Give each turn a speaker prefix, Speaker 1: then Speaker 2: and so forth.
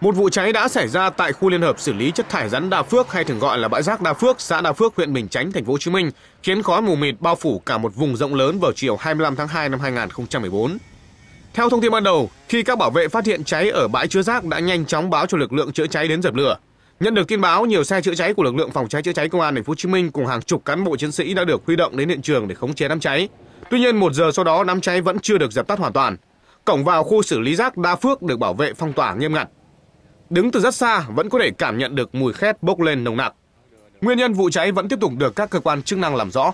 Speaker 1: Một vụ cháy đã xảy ra tại khu liên hợp xử lý chất thải rắn Đa Phước hay thường gọi là bãi rác Đa Phước, xã Đa Phước, huyện Bình Chánh, thành phố Hồ Chí Minh, khiến khói mù mịt bao phủ cả một vùng rộng lớn vào chiều 25 tháng 2 năm 2014. Theo thông tin ban đầu, khi các bảo vệ phát hiện cháy ở bãi chứa rác đã nhanh chóng báo cho lực lượng chữa cháy đến dập lửa. Nhận được tin báo, nhiều xe chữa cháy của lực lượng phòng cháy chữa cháy công an thành phố Hồ Chí Minh cùng hàng chục cán bộ chiến sĩ đã được huy động đến hiện trường để khống chế đám cháy. Tuy nhiên, một giờ sau đó đám cháy vẫn chưa được dập tắt hoàn toàn. Cổng vào khu xử lý rác Đa Phước được bảo vệ phong tỏa nghiêm ngặt. Đứng từ rất xa vẫn có thể cảm nhận được mùi khét bốc lên nồng nặc. Nguyên nhân vụ cháy vẫn tiếp tục được các cơ quan chức năng làm rõ.